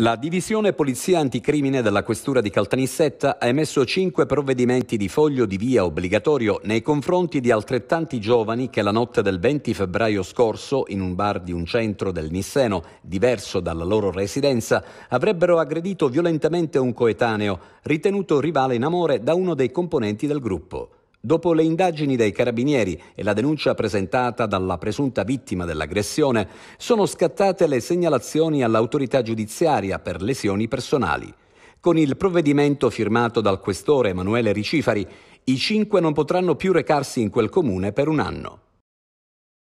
La divisione Polizia Anticrimine della Questura di Caltanissetta ha emesso cinque provvedimenti di foglio di via obbligatorio nei confronti di altrettanti giovani che la notte del 20 febbraio scorso, in un bar di un centro del Nisseno, diverso dalla loro residenza, avrebbero aggredito violentemente un coetaneo, ritenuto rivale in amore da uno dei componenti del gruppo. Dopo le indagini dei carabinieri e la denuncia presentata dalla presunta vittima dell'aggressione, sono scattate le segnalazioni all'autorità giudiziaria per lesioni personali. Con il provvedimento firmato dal questore Emanuele Ricifari, i cinque non potranno più recarsi in quel comune per un anno.